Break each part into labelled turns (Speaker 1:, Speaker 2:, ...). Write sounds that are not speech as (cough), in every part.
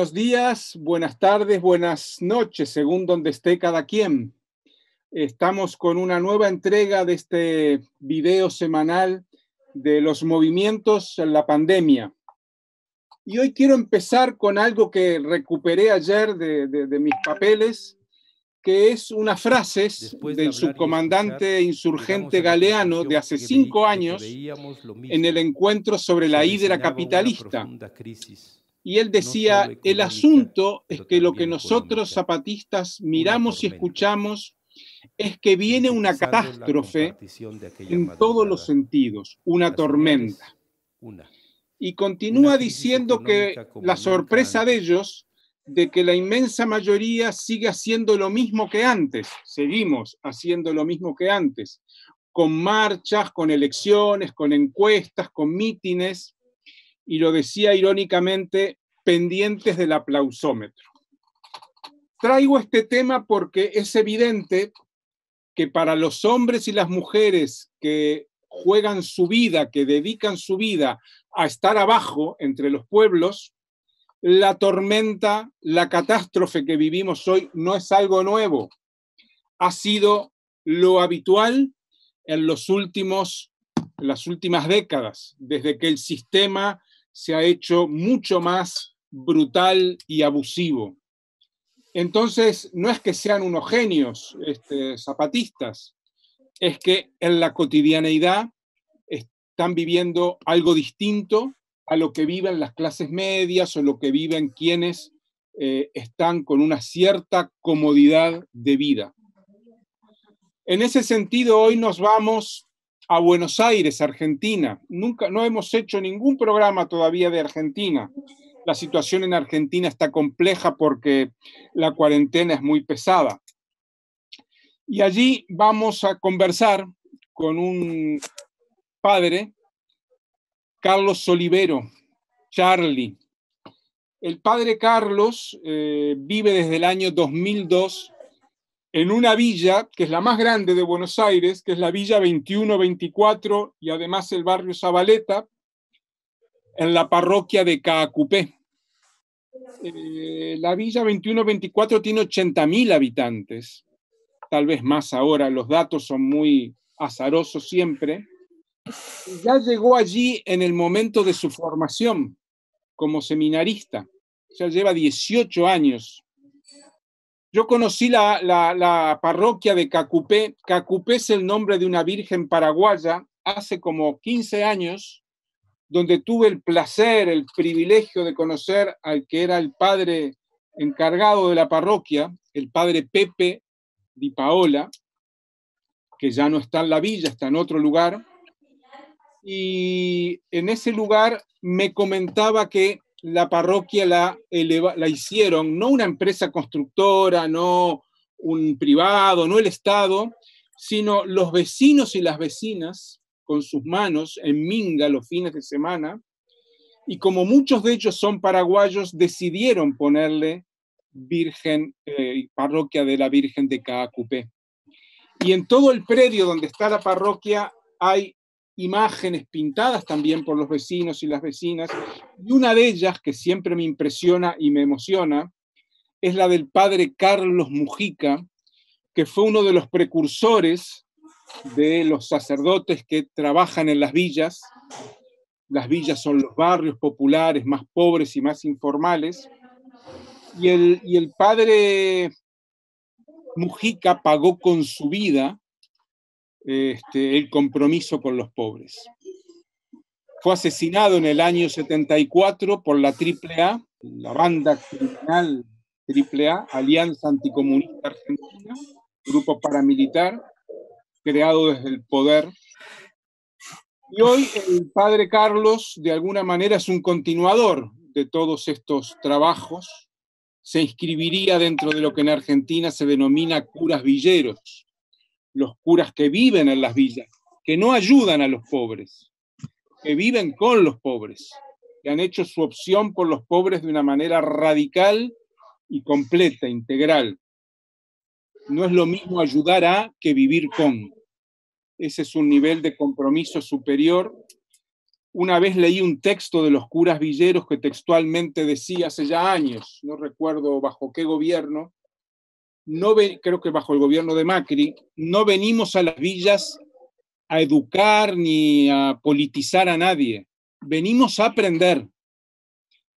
Speaker 1: buenos días, buenas tardes, buenas noches, según donde esté cada quien. Estamos con una nueva entrega de este video semanal de los movimientos en la pandemia. Y hoy quiero empezar con algo que recuperé ayer de, mis papeles, que es unas frases del subcomandante insurgente Galeano de hace cinco años en el encuentro sobre la hidra capitalista y él decía, el asunto es que lo que nosotros zapatistas miramos y escuchamos es que viene una catástrofe en todos los sentidos, una tormenta. Y continúa diciendo que la sorpresa de ellos de que la inmensa mayoría sigue haciendo lo mismo que antes, seguimos haciendo lo mismo que antes, con marchas, con elecciones, con encuestas, con mítines, y lo decía irónicamente, pendientes del aplausómetro. Traigo este tema porque es evidente que para los hombres y las mujeres que juegan su vida, que dedican su vida a estar abajo entre los pueblos, la tormenta, la catástrofe que vivimos hoy no es algo nuevo. Ha sido lo habitual en los últimos, las últimas décadas, desde que el sistema se ha hecho mucho más brutal y abusivo. Entonces, no es que sean unos genios este, zapatistas, es que en la cotidianeidad están viviendo algo distinto a lo que viven las clases medias o lo que viven quienes eh, están con una cierta comodidad de vida. En ese sentido, hoy nos vamos a Buenos Aires, Argentina. Nunca, no hemos hecho ningún programa todavía de Argentina. La situación en Argentina está compleja porque la cuarentena es muy pesada. Y allí vamos a conversar con un padre, Carlos Olivero, Charlie. El padre Carlos eh, vive desde el año 2002 en una villa que es la más grande de Buenos Aires, que es la Villa 2124 y además el barrio Zabaleta, en la parroquia de Caacupé. Eh, la Villa 2124 tiene 80.000 habitantes, tal vez más ahora, los datos son muy azarosos siempre. Ya llegó allí en el momento de su formación como seminarista, ya lleva 18 años yo conocí la, parroquia de Cacupé. Cacupé es el nombre de una virgen paraguaya hace como 15 años, donde tuve el placer, el privilegio de conocer al que era el padre encargado de la parroquia, el padre Pepe Di Paola, que ya no está en la villa, está en otro lugar. Y en ese lugar me comentaba que la parroquia la, la hicieron, no una empresa constructora, no un privado, no el Estado, sino los vecinos y las vecinas con sus manos en Minga los fines de semana, y como muchos de ellos son paraguayos, decidieron ponerle Virgen, eh, parroquia de la Virgen de Caacupé. Y en todo el predio donde está la parroquia hay imágenes pintadas también por los vecinos y las vecinas, y una de ellas que siempre me impresiona y me emociona es la del padre Carlos Mujica, que fue uno de los precursores de los sacerdotes que trabajan en las villas. Las villas son los barrios populares más pobres y más informales. Y el, y el padre Mujica pagó con su vida este, el compromiso con los pobres. Fue asesinado en el año 74 por la AAA, la banda criminal AAA, Alianza Anticomunista Argentina, grupo paramilitar creado desde el poder. Y hoy el padre Carlos, de alguna manera, es un continuador de todos estos trabajos. Se inscribiría dentro de lo que en Argentina se denomina curas villeros, los curas que viven en las villas, que no ayudan a los pobres, que viven con los pobres, que han hecho su opción por los pobres de una manera radical y completa, integral. No es lo mismo ayudar a que vivir con. Ese es un nivel de compromiso superior. Una vez leí un texto de los curas villeros que textualmente decía hace ya años, no recuerdo bajo qué gobierno, no creo que bajo el gobierno de Macri, no venimos a las villas a educar ni a politizar a nadie, venimos a aprender.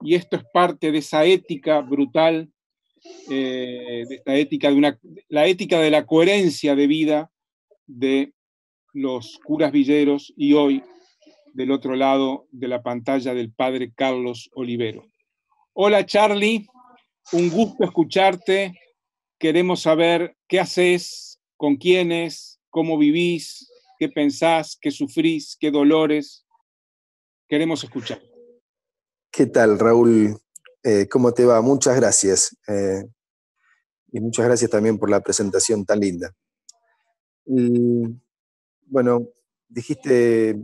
Speaker 1: Y esto es parte de esa ética brutal, eh, de ética de una, la ética de la coherencia de vida de los curas villeros y hoy del otro lado de la pantalla del padre Carlos Olivero. Hola Charlie, un gusto escucharte queremos saber qué haces, con quiénes, cómo vivís, qué pensás, qué sufrís, qué dolores. Queremos escuchar.
Speaker 2: ¿Qué tal, Raúl? Eh, ¿Cómo te va? Muchas gracias. Eh, y muchas gracias también por la presentación tan linda. bueno, dijiste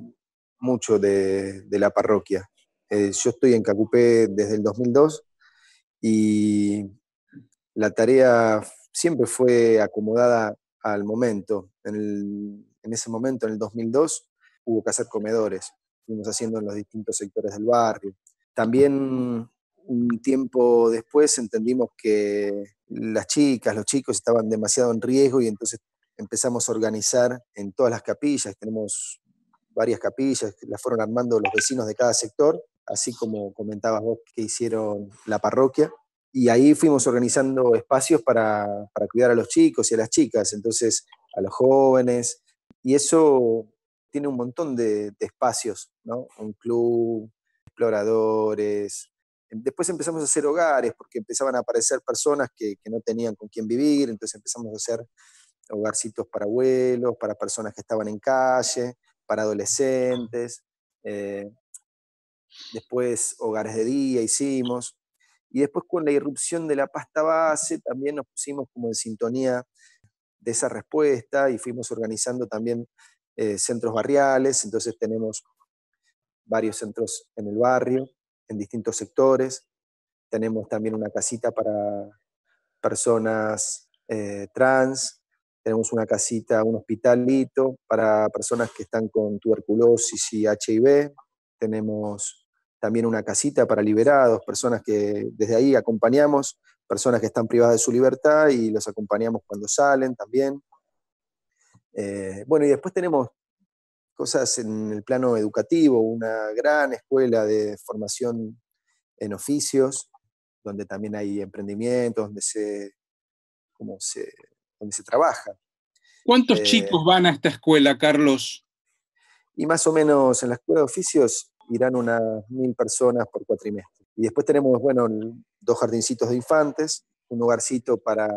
Speaker 2: mucho de, la parroquia. Eh, yo estoy en Cacupé desde el 2002 y la tarea siempre fue acomodada al momento. En, ese momento, en el 2002, hubo que hacer comedores, fuimos haciendo en los distintos sectores del barrio. También un tiempo después entendimos que las chicas, los chicos estaban demasiado en riesgo y entonces empezamos a organizar en todas las capillas, tenemos varias capillas, las fueron armando los vecinos de cada sector, así como comentabas vos que hicieron la parroquia, y ahí fuimos organizando espacios para, cuidar a los chicos y a las chicas, entonces a los jóvenes, y eso tiene un montón de, espacios, ¿no? Un club, exploradores. Em, después empezamos a hacer hogares, porque empezaban a aparecer personas que, no tenían con quién vivir, entonces empezamos a hacer hogarcitos para abuelos, para personas que estaban en calle, para adolescentes. Eh, después hogares de día hicimos. Y después con la irrupción de la pasta base también nos pusimos como en sintonía de esa respuesta y fuimos organizando también eh, centros barriales, entonces tenemos varios centros en el barrio, en distintos sectores, tenemos también una casita para personas eh, trans, tenemos una casita, un hospitalito para personas que están con tuberculosis y HIV, tenemos también una casita para liberados, personas que desde ahí acompañamos, personas que están privadas de su libertad y los acompañamos cuando salen también. Eh, bueno, y después tenemos cosas en el plano educativo, una gran escuela de formación en oficios, donde también hay emprendimientos, donde se, como se, donde se trabaja. ¿Cuántos eh, chicos van a esta escuela, Carlos? Y más o menos en la escuela de oficios irán unas mil personas por cuatrimestre. Y después tenemos, bueno, dos jardincitos de infantes, un hogarcito para,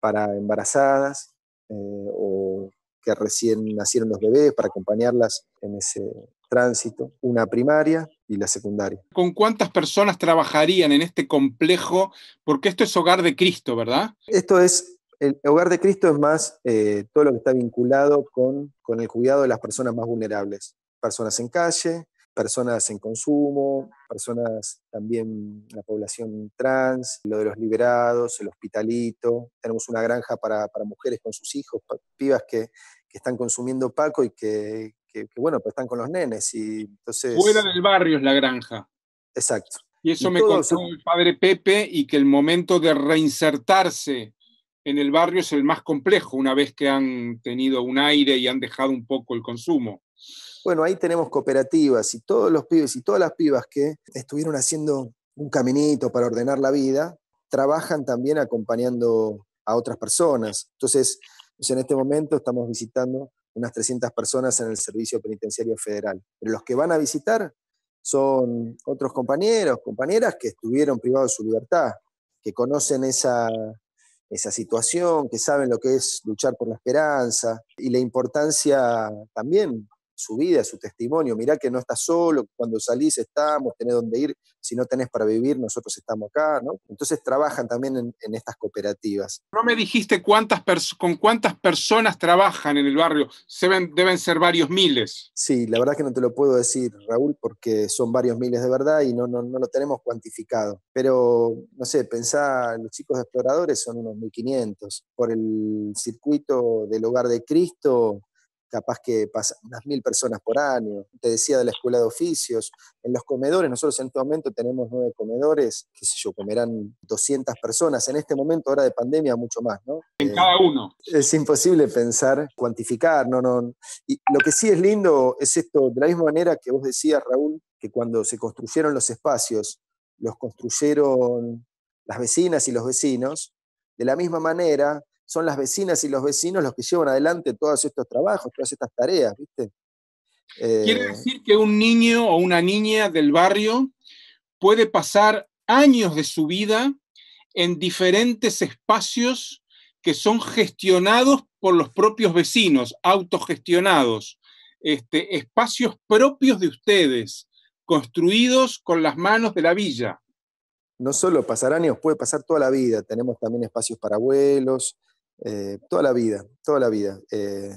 Speaker 2: para embarazadas eh, o que recién nacieron los bebés para acompañarlas en ese tránsito, una primaria y la secundaria. ¿Con
Speaker 1: cuántas personas trabajarían en este complejo? Porque esto es hogar de Cristo, ¿verdad?
Speaker 2: Esto es el hogar de Cristo es más eh, todo lo que está vinculado con, con, el cuidado de las personas más vulnerables, personas en calle, personas en consumo, personas también, la población trans, lo de los liberados, el hospitalito. Tenemos una granja para, para mujeres con sus hijos, pibas que, están consumiendo Paco y que, bueno, pues están con los nenes. Y entonces... Fuera
Speaker 1: del barrio es la granja.
Speaker 2: Exacto. Y eso me contó el
Speaker 1: padre Pepe y que el momento de reinsertarse en el barrio es el más complejo una vez que han tenido un aire y han dejado un poco el consumo.
Speaker 2: Bueno, ahí tenemos cooperativas y todos los pibes y todas las pibas que estuvieron haciendo un caminito para ordenar la vida, trabajan también acompañando a otras personas. Entonces, pues, en este momento estamos visitando unas 300 personas en el Servicio Penitenciario Federal. Pero los que van a visitar son otros compañeros, compañeras que estuvieron privados de su libertad, que conocen esa, esa situación, que saben lo que es luchar por la esperanza y la importancia también su vida, su testimonio. Mirá que no estás solo, cuando salís estamos, tenés dónde ir, si no tenés para vivir, nosotros estamos acá, ¿no? Entonces trabajan también en, estas cooperativas.
Speaker 1: No me dijiste cuántas con cuántas personas trabajan en el barrio, Se deben ser varios miles.
Speaker 2: Sí, la verdad que no te lo puedo decir, Raúl, porque son varios miles de verdad y no, no, lo tenemos cuantificado. Pero, no sé, pensá, los chicos exploradores son unos 1.500. Por el circuito del hogar de Cristo capaz que pasan unas mil personas por año. Te decía de la escuela de oficios, en los comedores, nosotros en este momento tenemos nueve comedores, qué sé yo, comerán 200 personas, en este momento, ahora de pandemia, mucho más, ¿no? En eh, cada uno. Es imposible pensar, cuantificar, no, no. Y lo que sí es lindo es esto, de la misma manera que vos decías, Raúl, que cuando se construyeron los espacios, los construyeron las vecinas y los vecinos, de la misma manera son las vecinas y los vecinos los que llevan adelante todos estos trabajos, todas estas tareas, ¿viste? Quiere eh,
Speaker 1: decir que un niño o una niña del barrio puede pasar años de su vida en diferentes espacios que son gestionados por los propios vecinos, autogestionados, este, espacios propios de
Speaker 2: ustedes, construidos con las manos de la villa. No solo pasar años, puede pasar toda la vida. Tenemos también espacios para abuelos, eh, toda la vida, toda la vida. Eh,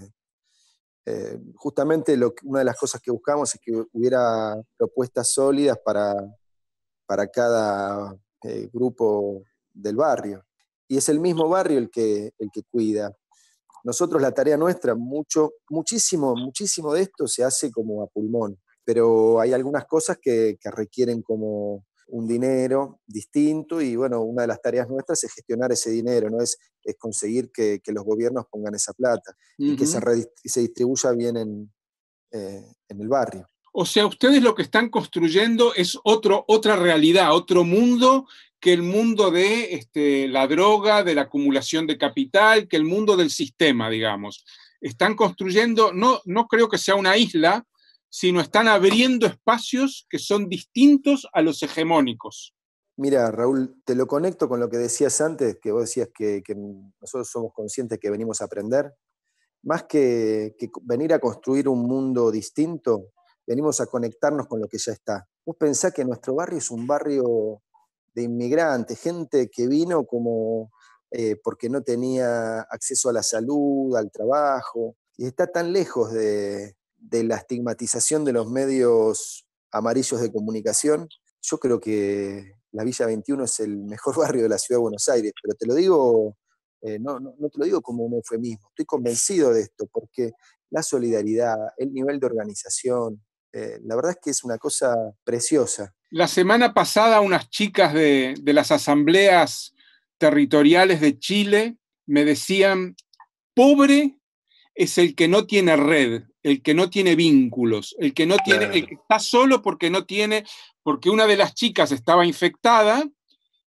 Speaker 2: eh, justamente lo una de las cosas que buscamos es que hubiera propuestas sólidas para, para cada grupo del barrio. Y es el mismo barrio el que, el que cuida. Nosotros la tarea nuestra, mucho, muchísimo, muchísimo de esto se hace como a pulmón, pero hay algunas cosas que, que requieren como un dinero distinto y bueno, una de las tareas nuestras es gestionar ese dinero, ¿no? es, es conseguir que, los gobiernos pongan esa plata y que se, se distribuya bien eh, en, el barrio.
Speaker 1: O sea, ustedes lo que están construyendo es otro, otra realidad, otro mundo que el mundo de este, la droga, de la acumulación de capital, que el mundo del sistema, digamos. Están construyendo, no, no creo que sea una isla, sino están abriendo espacios que son distintos a los hegemónicos.
Speaker 2: Mira, Raúl, te lo conecto con lo que decías antes, que vos decías que, nosotros somos conscientes que venimos a aprender. Más que, venir a construir un mundo distinto, venimos a conectarnos con lo que ya está. Vos pensás que nuestro barrio es un barrio de inmigrantes, gente que vino como eh, porque no tenía acceso a la salud, al trabajo, y está tan lejos de, de la estigmatización de los medios amarillos de comunicación. Yo creo que la Villa 21 es el mejor (laughs) barrio de la ciudad de Buenos Aires, pero te lo digo, eh, no, te lo digo como un eufemismo, estoy convencido de esto, porque la solidaridad, el nivel de organización, eh, la verdad es que es una cosa preciosa.
Speaker 1: La semana pasada unas chicas de, de las asambleas territoriales de Chile me decían, pobre es el que no tiene red el que no tiene vínculos, el que no tiene, el que está solo porque no tiene, porque una de las chicas estaba infectada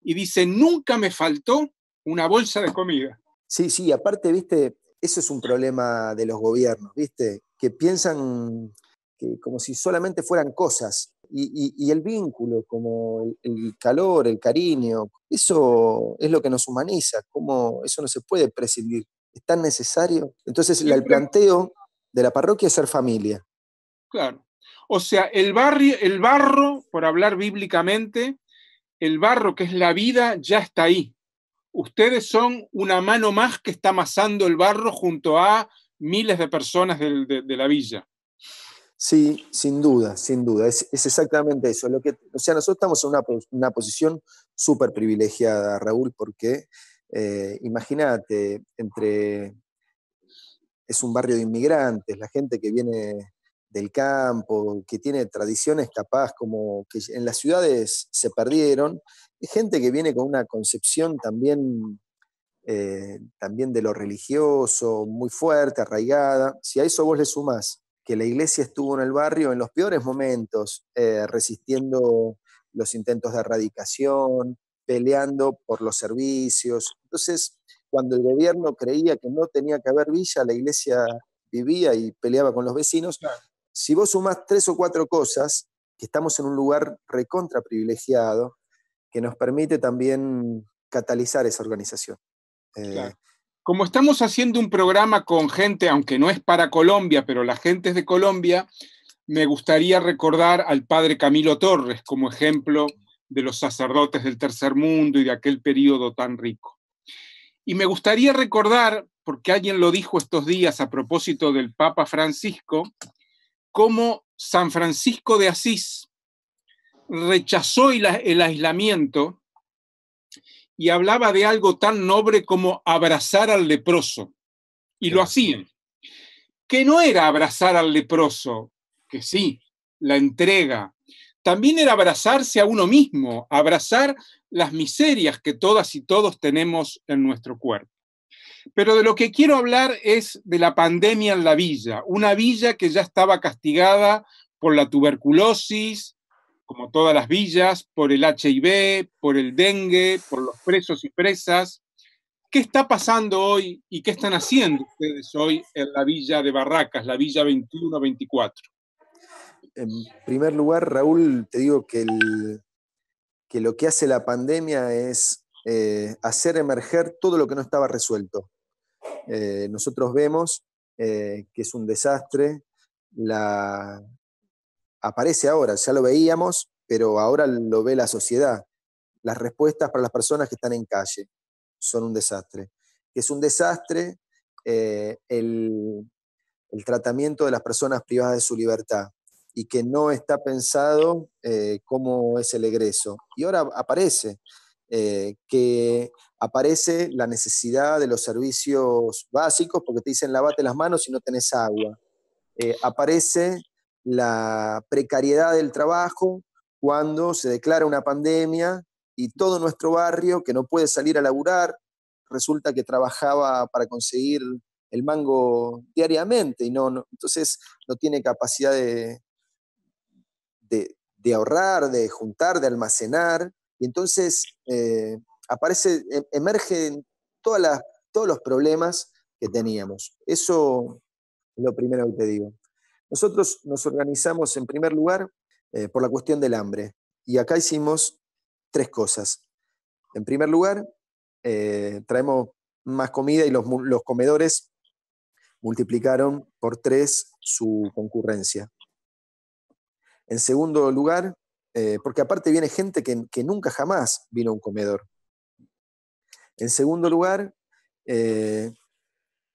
Speaker 1: y dice, nunca me faltó una bolsa de comida.
Speaker 2: Sí, sí, aparte, viste, eso es un problema de los gobiernos, viste, que piensan que como si solamente fueran cosas. Y, el vínculo, como el, el, calor, el cariño, eso es lo que nos humaniza, como eso no se puede prescindir, es tan necesario. Entonces, el planteo de la parroquia ser familia.
Speaker 1: Claro. O sea, el, barrio, el barro, por hablar bíblicamente, el barro que es la vida ya está ahí. Ustedes son una mano más que está amasando el barro junto a miles de personas de, la villa.
Speaker 2: Sí, sin duda, sin duda. Es, exactamente eso. Lo que, o sea, nosotros estamos en una, posición súper privilegiada, Raúl, porque eh, imagínate, entre es un barrio de inmigrantes, la gente que viene del campo, que tiene tradiciones capaz como que en las ciudades se perdieron, es gente que viene con una concepción también, eh, también de lo religioso, muy fuerte, arraigada. Si a eso vos le sumás que la iglesia estuvo en el barrio en los peores momentos, eh, resistiendo los intentos de erradicación, peleando por los servicios, entonces cuando el gobierno creía que no tenía que haber villa, la iglesia vivía y peleaba con los vecinos. Si vos sumás tres o cuatro cosas, que estamos en un lugar recontra privilegiado, que nos permite también catalizar esa organización. Eh,
Speaker 1: como estamos haciendo un programa con gente, aunque no es para Colombia, pero la gente es de Colombia, me gustaría recordar al padre Camilo Torres como ejemplo de los sacerdotes del tercer mundo y de aquel periodo tan rico. Y me gustaría recordar, porque alguien lo dijo estos días a propósito del Papa Francisco, cómo San Francisco de Asís rechazó el aislamiento y hablaba de algo tan noble como abrazar al leproso. Y lo hacían. Que no era abrazar al leproso, que sí, la entrega. También era abrazarse a uno mismo, abrazar las miserias que todas y todos tenemos en nuestro cuerpo. Pero de lo que quiero hablar es de la pandemia en la villa, una villa que ya estaba castigada por la tuberculosis, como todas las villas, por el HIV, por el dengue, por los presos y presas. ¿Qué está pasando hoy y qué están haciendo ustedes hoy en la villa de Barracas, la villa 21-24?
Speaker 2: En primer lugar, Raúl, te digo que el, que lo que hace la pandemia es eh, hacer emerger todo lo que no estaba resuelto. Eh, nosotros vemos eh, que es un desastre, aparece ahora, ya lo veíamos, pero ahora lo ve la sociedad. Las respuestas para las personas que están en calle son un desastre. Es un desastre el tratamiento de las personas privadas de su libertad y que no está pensado eh, cómo es el egreso. Y ahora aparece, eh, que aparece la necesidad de los servicios básicos, porque te dicen lavate las manos si no tenés agua. Eh, aparece la precariedad del trabajo cuando se declara una pandemia y todo nuestro barrio, que no puede salir a laburar, resulta que trabajaba para conseguir el mango diariamente y no entonces no tiene capacidad de, de, ahorrar, de juntar, de almacenar. Y entonces eh, aparece, e, emergen todos los problemas que teníamos. Eso es lo primero que te digo. Nosotros nos organizamos en primer lugar eh, por la cuestión del hambre. Y acá hicimos tres cosas. En primer lugar, eh, traemos más comida y los comedores multiplicaron por tres su concurrencia. En segundo lugar, eh, porque aparte viene gente que, nunca jamás vino a un comedor. En segundo lugar, eh,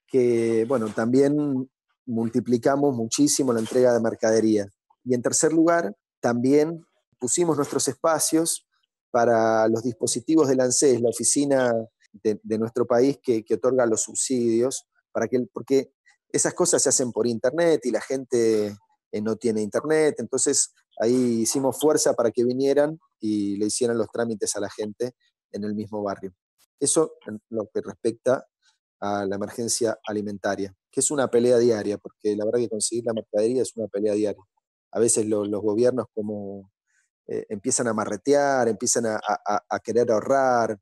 Speaker 2: que bueno, también multiplicamos muchísimo la entrega de mercadería. Y en tercer lugar, también pusimos nuestros espacios para los dispositivos de ANSES, la oficina de, nuestro país que, que, otorga los subsidios, para que, porque esas cosas se hacen por internet y la gente eh, no tiene internet. Entonces ahí hicimos fuerza para que vinieran y le hicieran los trámites a la gente en el mismo barrio. Eso en lo que respecta a la emergencia alimentaria, que es una pelea diaria, porque la verdad que conseguir la mercadería es una pelea diaria. A veces los gobiernos como eh, empiezan a marretear, empiezan a querer ahorrar,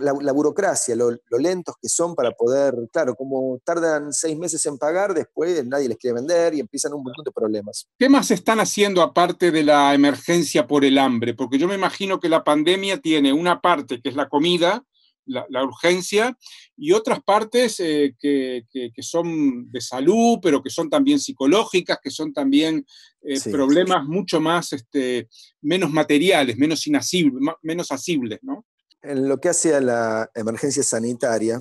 Speaker 2: la, burocracia, lo, lentos que son para poder, claro, como tardan seis meses en pagar, después nadie les quiere vender y empiezan un montón de problemas.
Speaker 1: ¿Qué más están haciendo aparte de la emergencia por el hambre? Porque yo me imagino que la pandemia tiene una parte que es la comida, la, urgencia, y otras partes eh, que, son de salud, pero que son también psicológicas, que son también eh, problemas mucho más, este, menos materiales, menos menos asibles, ¿no?
Speaker 2: en lo que hace a la emergencia sanitaria,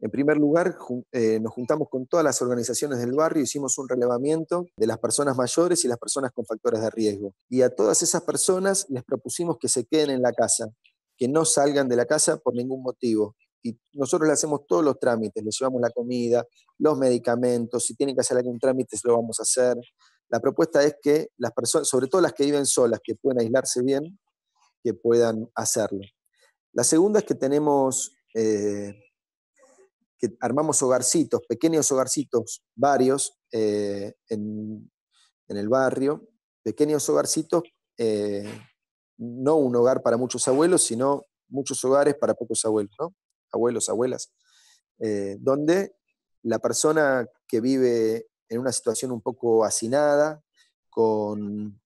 Speaker 2: en primer lugar, eh, nos juntamos con todas las organizaciones del barrio, hicimos un relevamiento de las personas mayores y las personas con factores de riesgo. Y a todas esas personas les propusimos que se queden en la casa, que no salgan de la casa por ningún motivo. Y nosotros le hacemos todos los trámites, les llevamos la comida, los medicamentos, si tienen que hacer algún trámite, se lo vamos a hacer. La propuesta es que las personas, sobre todo las que viven solas, que puedan aislarse bien, que puedan hacerlo. La segunda es que tenemos, eh, que armamos hogarcitos, pequeños hogarcitos, varios eh, en, el barrio, pequeños hogarcitos, eh, no un hogar para muchos abuelos, sino muchos hogares para pocos abuelos, ¿no? abuelos, abuelas, donde la persona que vive en una situación un poco hacinada, con,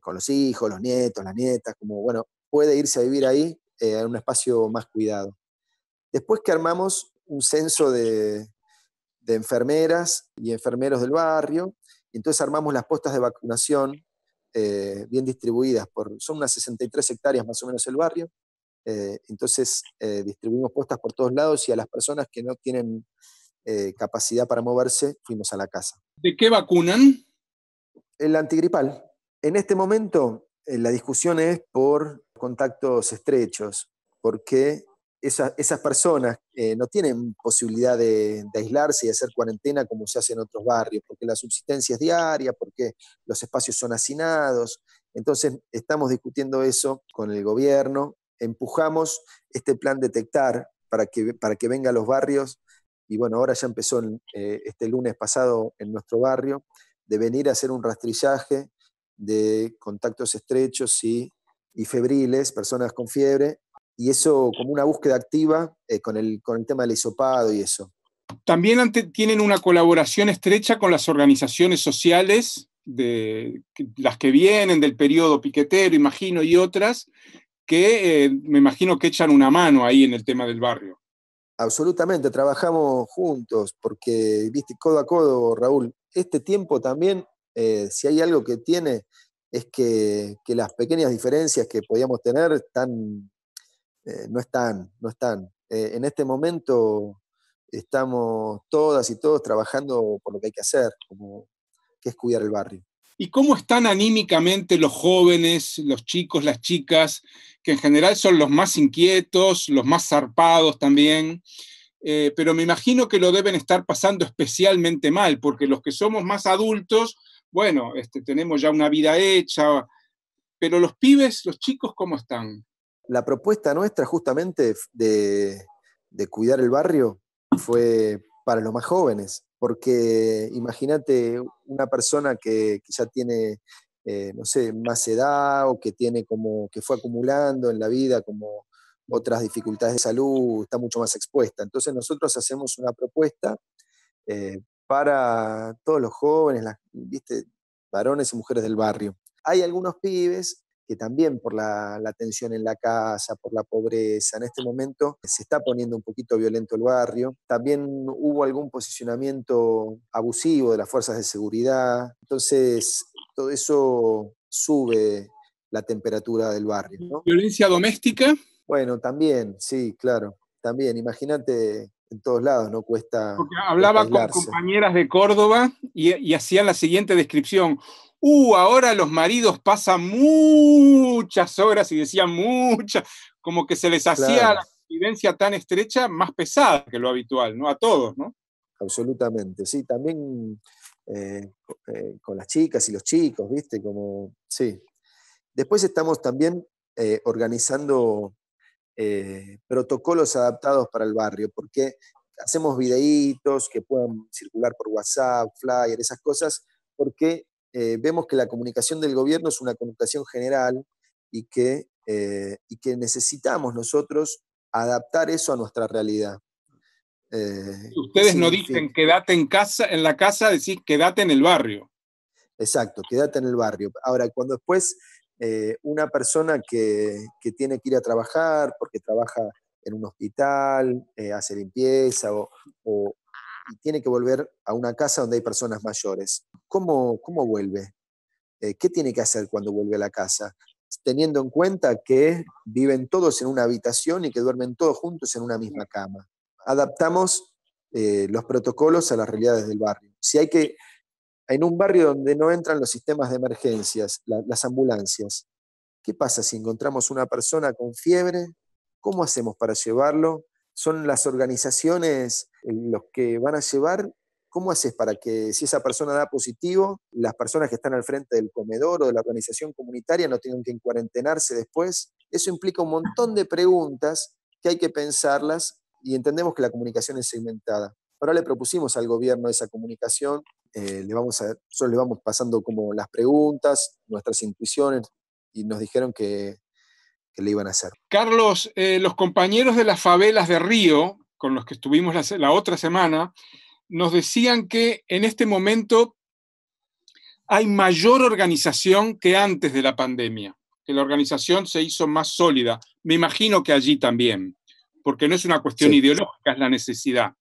Speaker 2: con los hijos, los nietos, las nietas, como bueno, puede irse a vivir ahí eh, en un espacio más cuidado. Después que armamos un censo de, enfermeras y enfermeros del barrio, entonces armamos las postas de vacunación eh, bien distribuidas, por, son unas 63 hectáreas más o menos el barrio, eh, entonces distribuimos postas por todos lados y a las personas que no tienen capacidad para moverse, fuimos a la casa. ¿De
Speaker 1: qué vacunan?
Speaker 2: El antigripal. En este momento la discusión es por contactos estrechos, porque esas, esas personas eh, no tienen posibilidad de, aislarse y hacer cuarentena como se hace en otros barrios, porque la subsistencia es diaria, porque los espacios son hacinados. Entonces, estamos discutiendo eso con el gobierno, empujamos este plan detectar para que, para que venga a los barrios, y bueno, ahora ya empezó eh, este lunes pasado en nuestro barrio, de venir a hacer un rastrillaje de contactos estrechos y y febriles, personas con fiebre, y eso como una búsqueda activa eh, con, el, con el tema del hisopado y eso.
Speaker 1: También tienen una colaboración estrecha con las organizaciones sociales, de, las que vienen del periodo piquetero, imagino, y otras, que eh, me imagino que echan una mano ahí en el tema del barrio.
Speaker 2: Absolutamente, trabajamos juntos, porque, viste, codo a codo, Raúl, este tiempo también, eh, si hay algo que tiene, es que, las pequeñas diferencias que podíamos tener están, eh, no están, no están. Eh, en este momento estamos todas y todos trabajando por lo que hay que hacer, como, que es cuidar el barrio.
Speaker 1: ¿Y cómo están anímicamente los jóvenes, los chicos, las chicas, que en general son los más inquietos, los más zarpados también? Eh, pero me imagino que lo deben estar pasando especialmente mal, porque los que somos más adultos bueno, este, tenemos ya una vida
Speaker 2: hecha, pero los pibes, los chicos, ¿cómo están? La propuesta nuestra justamente de, cuidar el barrio fue para los más jóvenes, porque imagínate una persona que, ya tiene, eh, no sé, más edad o que tiene como que fue acumulando en la vida como otras dificultades de salud, está mucho más expuesta. Entonces nosotros hacemos una propuesta eh, para todos los jóvenes, varones y mujeres del barrio. Hay algunos pibes que también por la, tensión en la casa, por la pobreza, en este momento se está poniendo un poquito violento el barrio. También hubo algún posicionamiento abusivo de las fuerzas de seguridad. Entonces, todo eso sube la temperatura del barrio. ¿Violencia doméstica? Bueno, también, sí, claro. También, imagínate en todos lados, no cuesta. hablaba con
Speaker 1: compañeras de Córdoba y, hacían la siguiente descripción. Uh, ahora los maridos pasan muchas horas y decían muchas, como que se les hacía la convivencia tan estrecha más pesada que lo habitual, ¿no? A todos, ¿no?
Speaker 2: Absolutamente, sí, también eh, eh, con las chicas y los chicos, ¿viste? Como, sí. Después estamos también eh, organizando eh, protocolos adaptados para el barrio, porque hacemos videitos que puedan circular por WhatsApp, flyer, esas cosas, porque eh, vemos que la comunicación del gobierno es una comunicación general y que, eh, y que necesitamos nosotros adaptar eso a nuestra realidad. Ustedes no dicen
Speaker 1: quédate en casa, en la casa, decís quédate en el barrio.
Speaker 2: Exacto, quédate en el barrio. Ahora, cuando después eh, una persona que, tiene que ir a trabajar porque trabaja en un hospital, eh, hace limpieza o, tiene que volver a una casa donde hay personas mayores. ¿Cómo, cómo vuelve? Eh, ¿Qué tiene que hacer cuando vuelve a la casa? Teniendo en cuenta que viven todos en una habitación y que duermen todos juntos en una misma cama. Adaptamos los protocolos a las realidades del barrio. Si hay que en un barrio donde no entran los sistemas de emergencias, las ambulancias, ¿qué pasa si encontramos una persona con fiebre? ¿Cómo hacemos para llevarlo? ¿Son las organizaciones eh, los que van a llevar? ¿Cómo haces para que si esa persona da positivo, las personas que están al frente del comedor o de la organización comunitaria no tengan que cuarentenarse después? Eso implica un montón de preguntas que hay que pensarlas y entendemos que la comunicación es segmentada. Ahora le propusimos al gobierno esa comunicación eh, le vamos a, le vamos pasando como las preguntas, nuestras intuiciones, y nos dijeron que, le iban a hacer.
Speaker 1: Carlos, eh, los compañeros de las favelas de Río, con los que estuvimos la, otra semana, nos decían que en este momento hay mayor organización que antes de la pandemia, que la organización se hizo más sólida. Me imagino que allí también, porque no es una cuestión ideológica, es la necesidad.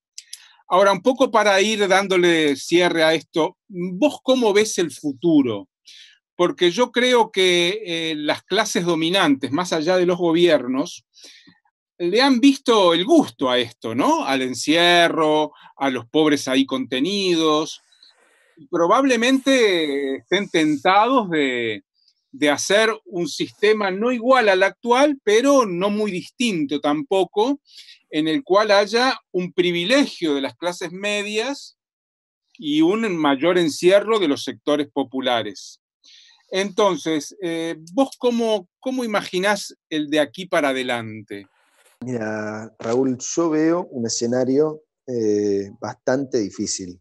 Speaker 1: Ahora, un poco para ir dándole cierre a esto, ¿vos cómo ves el futuro? Porque yo creo que eh, las clases dominantes, más allá de los gobiernos, le han visto el gusto a esto, ¿no? Al encierro, a los pobres ahí contenidos. Probablemente estén tentados de, de hacer un sistema no igual al actual, pero no muy distinto tampoco, en el cual haya un privilegio de las clases medias y un mayor encierro de los sectores populares. Entonces, eh, ¿vos cómo, imaginás el de aquí para adelante?
Speaker 2: Mira, Raúl, yo veo un escenario eh, bastante difícil,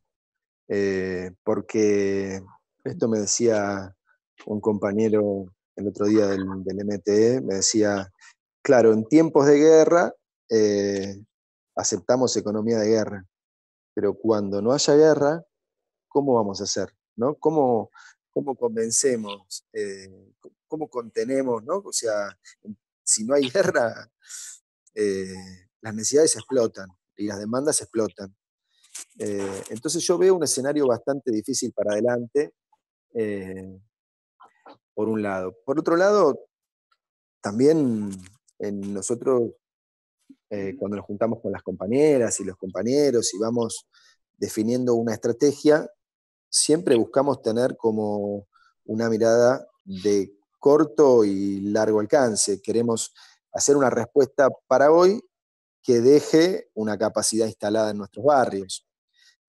Speaker 2: eh, porque esto me decía un compañero el otro día del MTE, me decía, claro, en tiempos de guerra eh, aceptamos economía de guerra. Pero cuando no haya guerra, ¿cómo vamos a hacer? ¿no? ¿Cómo, convencemos? Eh, ¿Cómo contenemos? ¿no? O sea, si no hay (laughs) guerra, eh, las necesidades explotan y las demandas explotan. entonces yo veo un escenario bastante difícil para adelante, por un lado. Por otro lado, también en nosotros eh, cuando nos juntamos con las compañeras y los compañeros y vamos definiendo una estrategia, siempre buscamos tener como una mirada de corto y largo alcance. Queremos hacer una respuesta para hoy que deje una capacidad instalada en nuestros barrios.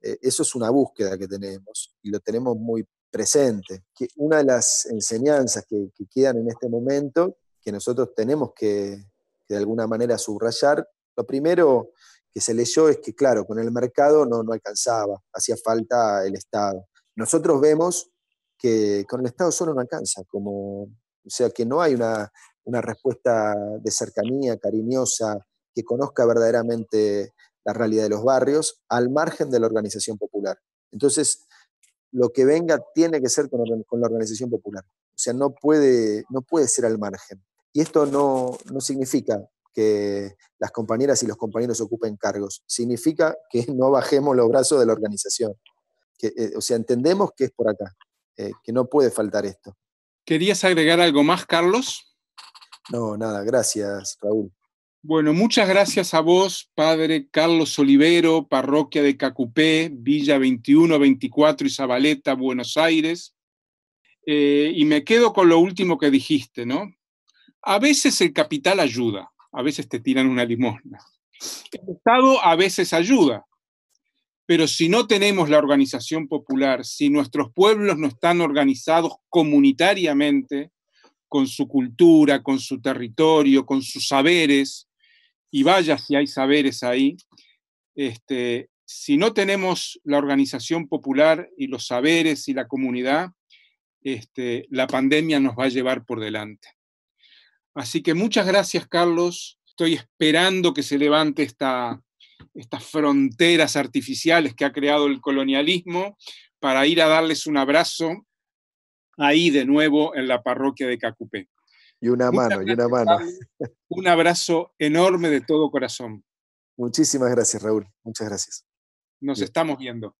Speaker 2: Eh, eso es una búsqueda que tenemos y lo tenemos muy presente. Que una de las enseñanzas que, que quedan en este momento, que nosotros tenemos que de alguna manera subrayar. Lo primero que se leyó es que, claro, con el mercado no, no alcanzaba, hacía falta el Estado. Nosotros vemos que con el Estado solo no alcanza, como, o sea, que no hay una, una respuesta de cercanía, cariñosa, que conozca verdaderamente la realidad de los barrios, al margen de la organización popular. Entonces, lo que venga tiene que ser con, con la organización popular. O sea, no puede, no puede ser al margen. Y esto no, significa que las compañeras y los compañeros ocupen cargos, significa que (laughs) no bajemos los brazos de la organización. Que, eh, o sea, entendemos que es por acá, eh, que no puede faltar esto.
Speaker 1: ¿Querías agregar algo más, Carlos?
Speaker 2: No, nada, gracias, Raúl. Bueno, muchas
Speaker 1: gracias a vos, Padre Carlos Olivero, Parroquia de Cacupé, Villa 21, 24 y Zabaleta, Buenos Aires. Eh, y me quedo con lo último que dijiste, ¿no? A veces el capital ayuda, a veces te tiran una limosna. El Estado a veces ayuda, pero si no tenemos la organización popular, si nuestros pueblos no están organizados comunitariamente, con su cultura, con su territorio, con sus saberes, y vaya si hay saberes ahí, este, si no tenemos la organización popular y los saberes y la comunidad, este, la pandemia nos va a llevar por delante. Así que muchas gracias, Carlos. Estoy esperando que se levante esta, estas fronteras artificiales que ha creado el colonialismo para ir a darles un abrazo ahí de nuevo en la parroquia de Cacupé.
Speaker 2: Y una mano, y una mano.
Speaker 1: Un abrazo enorme de todo
Speaker 2: corazón. Muchísimas gracias, Raúl. Muchas gracias. Nos estamos viendo.